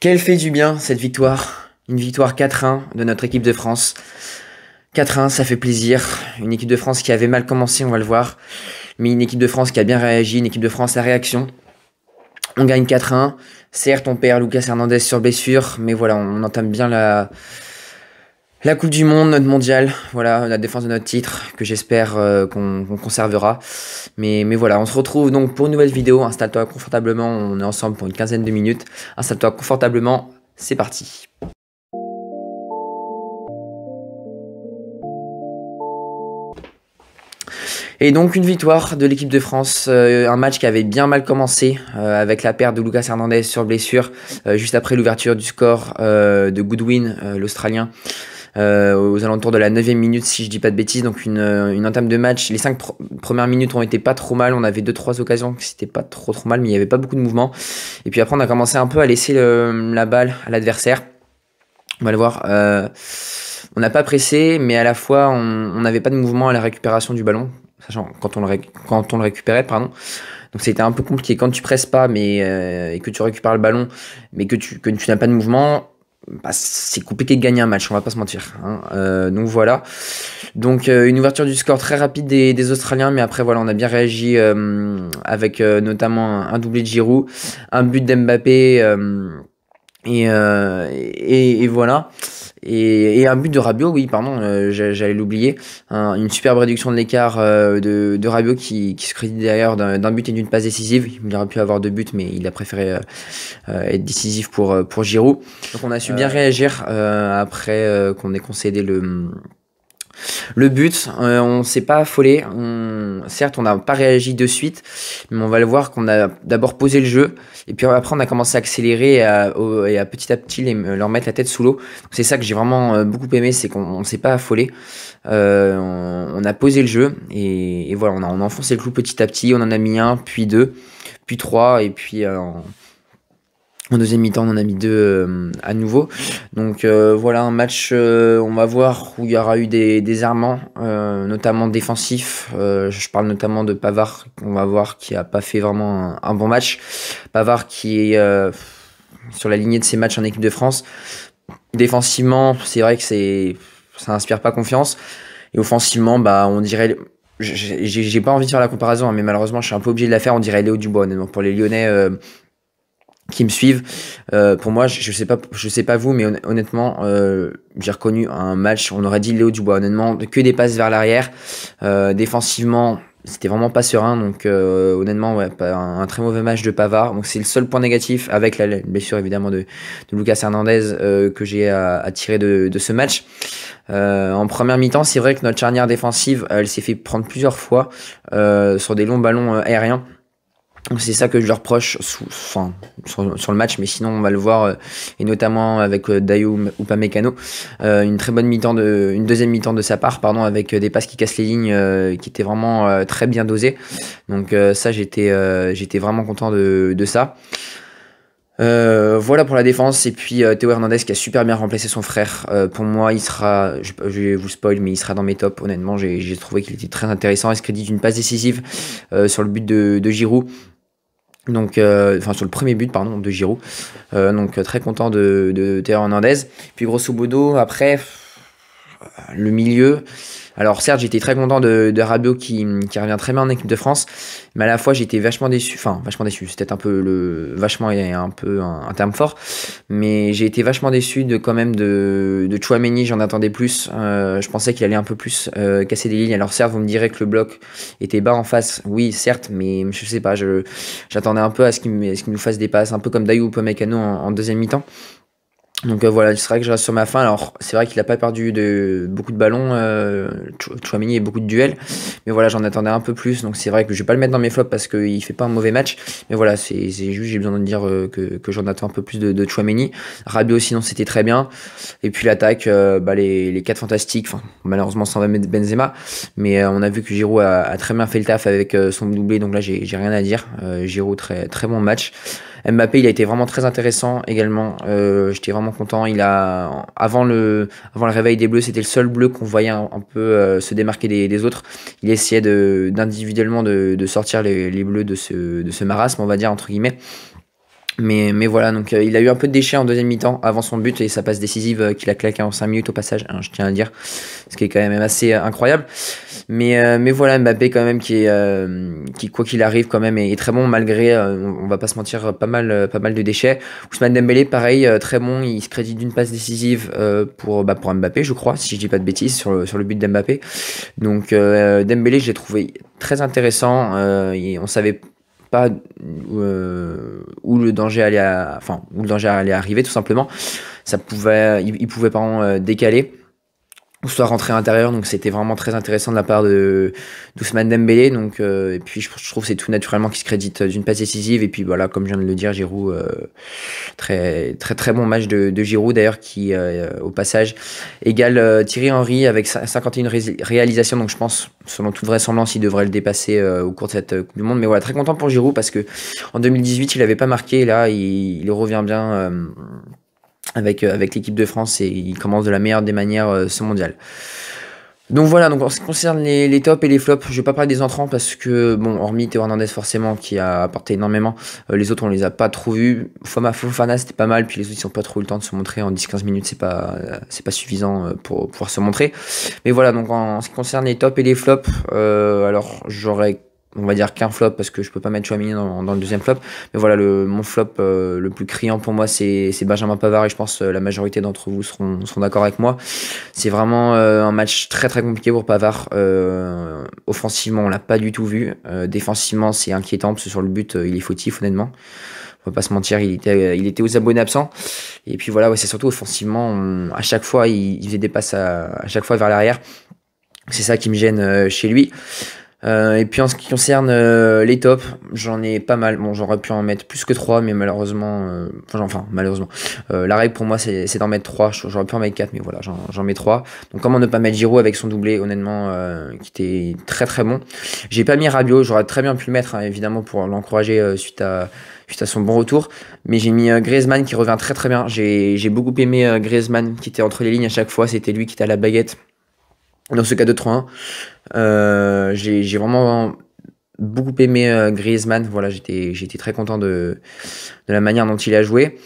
Qu'elle fait du bien cette victoire. Une victoire 4-1 de notre équipe de France. 4-1, ça fait plaisir. Une équipe de France qui avait mal commencé, on va le voir. Mais une équipe de France qui a bien réagi, une équipe de France à réaction. On gagne 4-1. Certes, on perd Lucas Hernandez sur blessure, mais voilà, on entame bien la, la Coupe du Monde, notre mondial, voilà, la défense de notre titre, que j'espère euh, qu'on conservera. Mais, mais voilà, on se retrouve donc pour une nouvelle vidéo. Installe-toi confortablement, on est ensemble pour une quinzaine de minutes. Installe-toi confortablement, c'est parti. Et donc une victoire de l'équipe de France, euh, un match qui avait bien mal commencé euh, avec la perte de Lucas Hernandez sur blessure, juste après l'ouverture du score de Goodwin, l'Australien. Euh, aux alentours de la 9 minute, si je dis pas de bêtises. Donc, une, euh, une entame de match. Les cinq premières minutes ont été pas trop mal. On avait deux, trois occasions que c'était pas trop trop mal, mais il n'y avait pas beaucoup de mouvement. Et puis après, on a commencé un peu à laisser la balle à l'adversaire. On va le voir. Euh, on n'a pas pressé, mais à la fois, on n'avait pas de mouvement à la récupération du ballon, sachant quand on le, quand on le récupérait, pardon. Donc c'était un peu compliqué. Quand tu presses pas, mais et que tu récupères le ballon, mais que tu, que tu n'as pas de mouvement, bah, c'est compliqué de gagner un match, on va pas se mentir. Hein. Euh, donc voilà. Donc euh, une ouverture du score très rapide des, Australiens, mais après voilà, on a bien réagi euh, avec notamment un, doublé de Giroud, un but d'Mbappé et, et, et, voilà. Et, un but de Rabiot, oui, pardon, euh, j'allais l'oublier. une superbe réduction de l'écart euh, de, de Rabiot qui, qui se crédite d'ailleurs d'un but et d'une passe décisive. Il aurait pu avoir deux buts, mais il a préféré euh, être décisif pour, pour Giroud. Donc on a su bien réagir après qu'on ait concédé le le but, euh, on ne s'est pas affolé. On... Certes, on n'a pas réagi de suite, mais on va le voir qu'on a d'abord posé le jeu, et puis après, on a commencé à accélérer et à, petit à petit les, leur mettre la tête sous l'eau. C'est ça que j'ai vraiment euh, beaucoup aimé, c'est qu'on ne s'est pas affolé. Euh, on, a posé le jeu, et, voilà, on a, enfoncé le clou petit à petit. On en a mis un, puis deux, puis trois, et puis. En deuxième mi-temps, on en a mis deux euh, à nouveau. Donc euh, voilà un match, euh, on va voir, où il y aura eu des, des notamment défensifs. je parle notamment de Pavard, on va voir, qui a pas fait vraiment un, bon match. Pavard qui est sur la lignée de ses matchs en équipe de France. Défensivement, c'est vrai que c'est ça inspire pas confiance. Et offensivement, bah on dirait j'ai pas envie de faire la comparaison, hein, mais malheureusement, je suis un peu obligé de la faire. On dirait Léo Dubois, Donc Pour les Lyonnais, qui me suivent. Euh, pour moi, je, sais pas, je sais pas vous, mais honnêtement, euh, j'ai reconnu un match. On aurait dit Léo Dubois. Honnêtement, que des passes vers l'arrière. Euh, défensivement, c'était vraiment pas serein. Donc euh, honnêtement, ouais, un, très mauvais match de Pavard. Donc c'est le seul point négatif avec la blessure évidemment de, de Lucas Hernandez que j'ai à, tirer de, ce match. en première mi-temps, c'est vrai que notre charnière défensive, elle s'est fait prendre plusieurs fois sur des longs ballons aériens. C'est ça que je leur reproche sur, le match, mais sinon on va le voir, euh, et notamment avec euh, Dayou ou pas euh, une très bonne mi-temps, de, une deuxième mi-temps de sa part, pardon, avec des passes qui cassent les lignes, qui étaient vraiment très bien dosées. Donc ça, j'étais, j'étais vraiment content de, ça. voilà pour la défense et puis Théo Hernandez qui a super bien remplacé son frère. pour moi, il sera, je, vais vous spoil, mais il sera dans mes tops. Honnêtement, j'ai trouvé qu'il était très intéressant. Est-ce qu'il dit d'une passe décisive sur le but de, de Giroud. Donc, euh, enfin sur le premier but pardon de Giroud. Euh, donc euh, très content de, de Théo Hernandez. Puis grosso modo après euh, le milieu. Alors certes, j'étais très content de, de Rabiot qui, revient très bien en équipe de France, mais à la fois j'étais vachement déçu, enfin vachement déçu, c'était un peu le vachement et un peu un, terme fort, mais j'ai été vachement déçu de quand même de, Chouameni, j'en attendais plus, euh, je pensais qu'il allait un peu plus euh, casser des lignes. Alors certes, vous me direz que le bloc était bas en face, oui certes, mais je sais pas, j'attendais un peu à ce qu'il nous fasse des passes, un peu comme Dayou Pomecano en, en deuxième mi-temps. Donc euh, voilà, c'est vrai que je reste sur ma fin. Alors c'est vrai qu'il n'a pas perdu de, beaucoup de ballons, euh, et beaucoup de duels. Mais voilà, j'en attendais un peu plus. Donc c'est vrai que je vais pas le mettre dans mes flops parce qu'il fait pas un mauvais match. Mais voilà, c'est juste j'ai besoin de dire euh, que, j'en attends un peu plus de, de Chouamini. Rabiot sinon c'était très bien. Et puis l'attaque, euh, bah, les, les quatre fantastiques. Enfin, malheureusement sans ben-, Benzema, mais on a vu que Giroud a, a, très bien fait le taf avec son doublé. Donc là j'ai rien à dire. Giroud très très bon match. Mbappé, il a été vraiment très intéressant également. Euh, j'étais vraiment content. Il a, avant le, avant le réveil des Bleus, c'était le seul Bleu qu'on voyait un, peu euh, se démarquer des, autres. Il essayait d'individuellement de, sortir les, les Bleus de ce, de ce marasme, on va dire, entre guillemets. Mais, mais voilà, donc euh, il a eu un peu de déchets en deuxième mi-temps avant son but et sa passe décisive euh, qu'il a claqué en 5 minutes au passage, hein, je tiens à le dire, ce qui est quand même assez euh, incroyable. Mais, mais voilà, Mbappé quand même qui, est, qui quoi qu'il arrive quand même est, est très bon malgré, on va pas se mentir, pas mal, pas mal de déchets. Ousmane Dembélé, pareil, très bon, il se crédite d'une passe décisive pour, bah, pour Mbappé, je crois, si je dis pas de bêtises, sur le, sur le but d'Mbappé. Donc Dembélé, je l'ai trouvé très intéressant, et on savait pas euh, où le danger allait, à, enfin où le danger allait arriver tout simplement. Ça pouvait, ils, il pas pardon, euh, décaler soit rentré à l'intérieur. Donc c'était vraiment très intéressant de la part de d'Ousmane Dembélé. Donc euh, et puis je, trouve c'est tout naturellement qui se crédite euh, d'une passe décisive. Et puis voilà, comme je viens de le dire, Giroud euh, très très très bon match de, Giroud d'ailleurs qui au passage égale Thierry Henry avec 51 réalisations. Donc je pense selon toute vraisemblance il devrait le dépasser au cours de cette Coupe du Monde. Mais voilà, très content pour Giroud parce que en 2018 il n'avait pas marqué. là il, il revient bien avec, euh, avec l'équipe de France et il commence de la meilleure des manières euh, ce mondial. Donc voilà, donc en ce qui concerne les, les tops et les flops, je vais pas parler des entrants parce que, bon, hormis Théo Hernandez forcément qui a apporté énormément, euh, les autres on les a pas trop vus. Foma Fofana c'était pas mal, puis les autres ils n'ont pas trop eu le temps de se montrer en 10-15 minutes, c'est pas, c'est pas suffisant pour pouvoir se montrer. Mais voilà, donc en, ce qui concerne les tops et les flops, alors j'aurais on va dire qu'un flop parce que je peux pas mettre Chouamini dans, le deuxième flop. Mais voilà, le, mon flop euh, le plus criant pour moi, c'est Benjamin Pavard et je pense que euh, la majorité d'entre vous seront, seront d'accord avec moi. C'est vraiment euh, un match très très compliqué pour Pavard. offensivement, on l'a pas du tout vu. défensivement, c'est inquiétant parce que sur le but, il est fautif honnêtement. On va pas se mentir, il était, il était aux abonnés absents. Et puis voilà, c'est surtout offensivement, à chaque fois, il, il faisait des passes à, à chaque fois vers l'arrière. C'est ça qui me gêne chez lui. Euh, et puis en ce qui concerne euh, les tops, j'en ai pas mal. Bon, j'aurais pu en mettre plus que 3, mais malheureusement, euh, enfin, malheureusement, la règle pour moi c'est d'en mettre 3. J'aurais pu en mettre 4, mais voilà, j'en mets 3. Donc comment ne pas mettre Giroud avec son doublé, honnêtement, qui était très très bon. J'ai pas mis Rabiot, j'aurais très bien pu le mettre, hein, évidemment, pour l'encourager suite à à son bon retour. Mais j'ai mis Griezmann qui revient très très bien. J'ai beaucoup aimé Griezmann qui était entre les lignes à chaque fois. C'était lui qui était à la baguette dans ce cas de 3-1. Euh, j'ai, vraiment beaucoup aimé euh, Griezmann. Voilà, j'étais, j'étais très content de, la manière dont il a joué.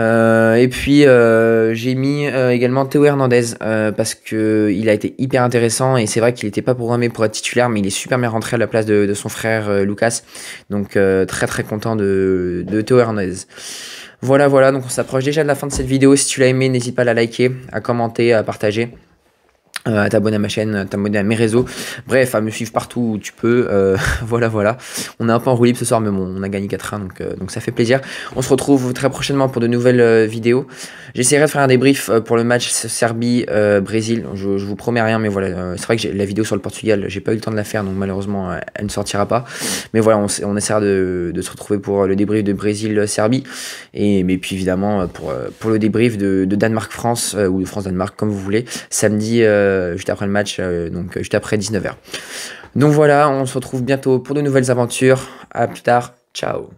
Euh, et puis euh, j'ai mis également Théo Hernandez parce que il a été hyper intéressant et c'est vrai qu'il n'était pas programmé pour être titulaire mais il est super bien rentré à la place de, son frère Lucas donc très très content de, de Théo Hernandez. Voilà voilà donc on s'approche déjà de la fin de cette vidéo si tu l'as aimé n'hésite pas à la liker, à commenter, à partager à euh, t'abonner à ma chaîne, t'abonner à mes réseaux, bref, à me suivre partout où tu peux. Euh, voilà, voilà. On est un peu en roue libre ce soir, mais bon, on a gagné 4-1, euh, donc, ça fait plaisir. On se retrouve très prochainement pour de nouvelles vidéos. J'essaierai de faire un débrief pour le match Serbie-Brésil. Je, vous promets rien, mais voilà. c'est vrai que la vidéo sur le Portugal, j'ai pas eu le temps de la faire, donc malheureusement, elle ne sortira pas. Mais voilà, on, on essaiera de, se retrouver pour le débrief de Brésil-Serbie. Et mais puis évidemment, pour, le débrief de, Danemark-France, ou de France-Danemark, comme vous voulez, samedi. Euh, juste après le match, euh, donc euh, juste après 19h. Donc voilà, on se retrouve bientôt pour de nouvelles aventures. À plus tard, ciao